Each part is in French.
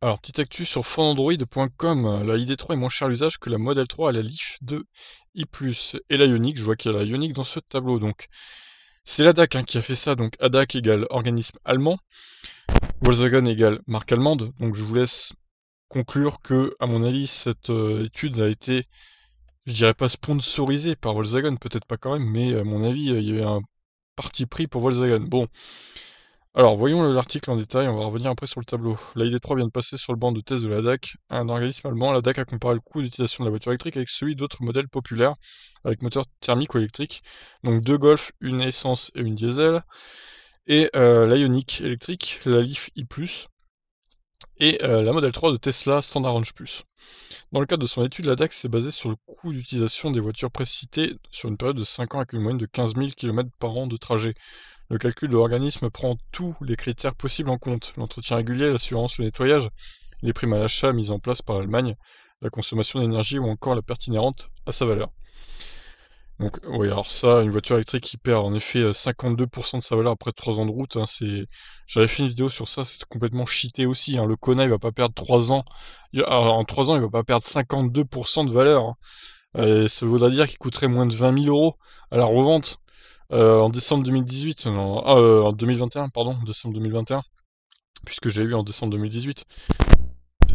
Alors, petite actu sur fondandroid.com, euh, la ID3 est moins chère à l'usage que la Model 3 à la Leaf 2 i+. Et la Ionic, je vois qu'il y a la Ionic dans ce tableau, donc c'est l'ADAC hein, qui a fait ça, donc ADAC égale organisme allemand, Volkswagen égale marque allemande, donc je vous laisse conclure que, à mon avis, cette euh, étude a été, je dirais pas sponsorisée par Volkswagen, peut-être pas quand même, mais à mon avis, euh, il y a eu un parti pris pour Volkswagen. Bon, alors, voyons l'article en détail, on va revenir après sur le tableau. La 3 vient de passer sur le banc de test de la DAC. Un organisme allemand, la DAC a comparé le coût d'utilisation de la voiture électrique avec celui d'autres modèles populaires avec moteur thermique ou électrique. Donc deux Golf, une essence et une diesel. Et euh, électrique, la Leaf i+, et euh, la Model 3 de Tesla Standard Range+. Dans le cadre de son étude, la DAC s'est basée sur le coût d'utilisation des voitures précitées sur une période de 5 ans avec une moyenne de 15 000 km par an de trajet. Le calcul de l'organisme prend tous les critères possibles en compte, l'entretien régulier, l'assurance, le nettoyage, les primes à l'achat mises en place par l'Allemagne, la consommation d'énergie ou encore la perte à sa valeur. Donc oui, alors ça, une voiture électrique qui perd en effet 52% euh, de sa valeur après 3 ans de route, hein, J'avais fait une vidéo sur ça, c'est complètement cheaté aussi. Hein. Le Kona, il va pas perdre 3 ans. en 3 ans, il va pas perdre 52% de valeur. Hein. Et ça voudrait dire qu'il coûterait moins de 20 000 euros à la revente. Euh, en décembre 2018, non, ah, euh, en 2021, pardon, décembre 2021, puisque j'ai eu en décembre 2018.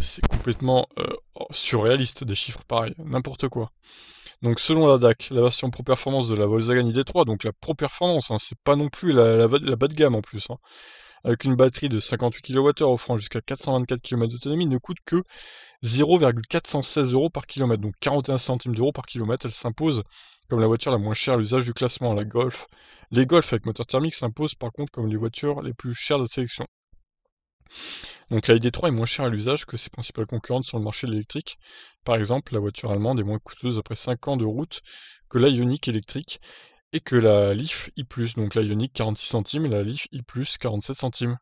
C'est complètement euh, oh, surréaliste, des chiffres pareils, n'importe quoi. Donc selon la DAC, la version Pro Performance de la Volkswagen ID3, donc la Pro Performance, hein, c'est pas non plus la, la, bas de gamme en plus, hein. avec une batterie de 58 kWh offrant jusqu'à 424 km d'autonomie, ne coûte que 0,416 euros par kilomètre, donc 41 centimes d'euros par kilomètre. Elle s'impose comme la voiture la moins chère à l'usage du classement. La Golf, les Golf avec moteur thermique s'imposent par contre comme les voitures les plus chères de sélection. Donc la ID3 est moins chère à l'usage que ses principales concurrentes sur le marché de l'électrique. Par exemple, la voiture allemande est moins coûteuse après 5 ans de route que la Ioniq électrique et que la Leaf i+, donc la Ioniq 46 centimes et la Leaf i+, 47 centimes.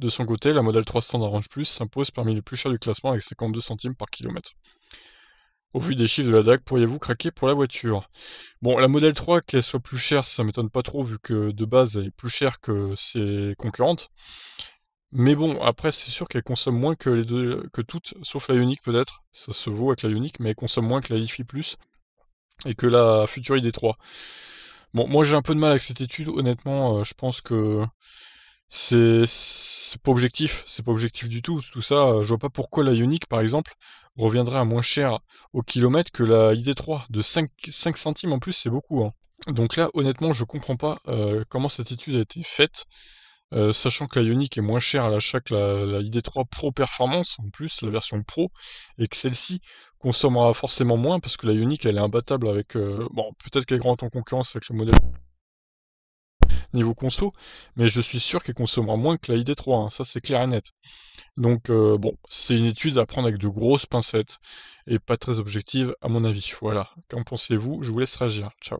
De son côté, la Model 3 Standard Range Plus s'impose parmi les plus chers du classement avec 52 centimes par kilomètre. Au vu des chiffres de la DAC, pourriez-vous craquer pour la voiture Bon, la Model 3, qu'elle soit plus chère, ça m'étonne pas trop vu que de base elle est plus chère que ses concurrentes. Mais bon, après c'est sûr qu'elle consomme moins que les que toutes, sauf la Unique peut-être. Ça se vaut avec la Unique, mais elle consomme moins que la IFI Plus et que la Future ID3. Bon, moi j'ai un peu de mal avec cette étude, honnêtement, euh, je pense que c'est c'est pas objectif, c'est pas objectif du tout. Tout ça, euh, je vois pas pourquoi la Ioniq, par exemple, reviendrait à moins cher au kilomètre que la ID3. De 5, centimes en plus, c'est beaucoup. Hein. Donc là, honnêtement, je comprends pas euh, comment cette étude a été faite. Euh, sachant que la Ioniq est moins chère à l'achat que la, ID3 Pro Performance, en plus la version Pro, et que celle-ci consommera forcément moins parce que la Ioniq elle est imbattable avec. bon, peut-être qu'elle est grande en concurrence avec le modèle niveau conso, mais je suis sûr qu'elle consommera moins que la ID3, hein, ça c'est clair et net. Donc euh, bon, c'est une étude à prendre avec de grosses pincettes et pas très objective à mon avis. Voilà, qu'en pensez-vous Je vous laisse réagir. Ciao.